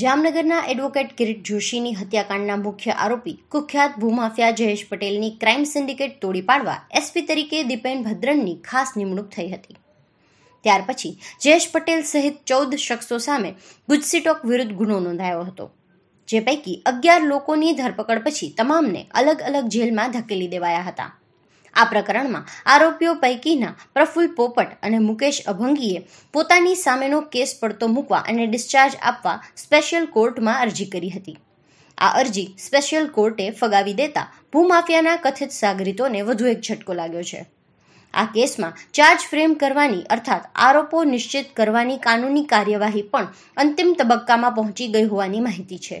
જામનગરના એડવોકેટ કિરીટ જોશીની હત્યાકાંડના મુખ્ય આરોપી કુખ્યાત ભૂમાફિયા જયેશ પટેલની ક્રાઇમ સિન્ડિકેટ તોડી પાડવા એસપી તરીકે દીપેન ભદ્રનની ખાસ નિમણૂક થઈ હતી ત્યાર પછી જયેશ પટેલ સહિત ચૌદ શખ્સો સામે ગુજસીટોક વિરુદ્ધ ગુનો નોંધાયો હતો જે પૈકી અગિયાર લોકોની ધરપકડ પછી તમામને અલગ અલગ જેલમાં ધકેલી દેવાયા હતા આ પ્રકરણમાં આરોપીઓ પૈકીના પ્રફુલ્લ પોપટ અને મુકેશ અભંગીએ પોતાની સામેનો કેસ પડતો મૂકવા અને ડિસ્ચાર્જ આપવા સ્પેશિયલ કોર્ટમાં અરજી કરી હતી આ અરજી સ્પેશિયલ કોર્ટે ફગાવી દેતા ભૂમાફિયાના કથિત સાગરીતોને વધુ એક ઝટકો લાગ્યો છે આ કેસમાં ચાર્જ ફ્રેમ કરવાની અર્થાત આરોપો નિશ્ચિત કરવાની કાનૂની કાર્યવાહી પણ અંતિમ તબક્કામાં પહોંચી ગઈ હોવાની માહિતી છે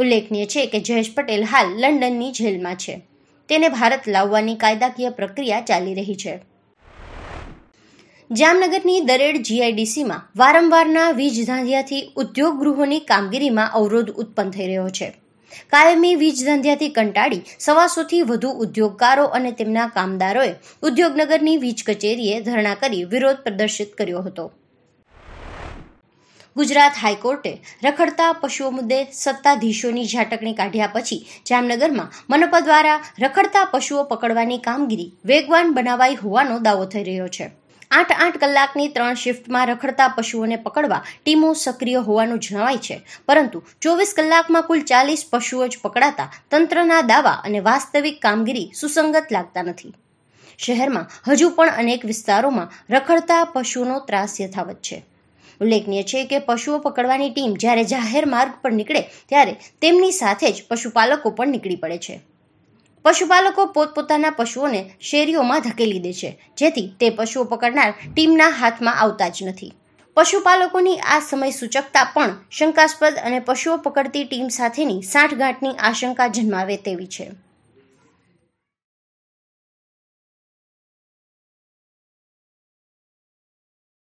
ઉલ્લેખનીય છે કે જયેશ પટેલ હાલ લંડનની જેલમાં છે તેને ભારત લાવવાની કાયદાકીય પ્રક્રિયા ચાલી રહી છે જામનગરની દરેડ જીઆઈડીસીમાં વારંવારના વીજ ધાંધિયાથી ઉદ્યોગ ગૃહોની કામગીરીમાં અવરોધ ઉત્પન્ન થઈ રહ્યો છે કાયમી વીજ ધંધ્યાથી કંટાળી સવાસોથી વધુ ઉદ્યોગકારો અને તેમના કામદારોએ ઉદ્યોગનગરની વીજ કચેરીએ ધરણા કરી વિરોધ પ્રદર્શિત કર્યો હતો ગુજરાત હાઈકોર્ટે રખડતા પશુઓ મુદ્દે સત્તાધીશોની ઝાટકણી કાઢ્યા પછી જામનગરમાં મનપા દ્વારા રખડતા પશુઓ પકડવાની કામગીરી વેગવાન બનાવાઈ હોવાનો દાવો થઈ રહ્યો છે આઠ આઠ કલાકની ત્રણ શિફ્ટમાં રખડતા પશુઓને પકડવા ટીમો સક્રિય હોવાનું જણાવાય છે પરંતુ ચોવીસ કલાકમાં કુલ ચાલીસ પશુઓ જ પકડાતા તંત્રના દાવા અને વાસ્તવિક કામગીરી સુસંગત લાગતા નથી શહેરમાં હજુ પણ અનેક વિસ્તારોમાં રખડતા પશુનો ત્રાસ યથાવત છે ઉલ્લેખનીય છે કે પશુઓ પકડવાની ટીમ જ્યારે જાહેર માર્ગ પર નીકળે ત્યારે તેમની સાથે જ પશુપાલકો પણ નીકળી પડે છે પશુપાલકો પોતપોતાના પશુઓને શેરીઓમાં ધકેલી દે છે જેથી તે પશુઓ પકડનાર ટીમના હાથમાં આવતા જ નથી પશુપાલકોની આ સમય સૂચકતા પણ શંકાસ્પદ અને પશુઓ પકડતી ટીમ સાથેની સાંઠગાંઠની આશંકા જન્માવે તેવી છે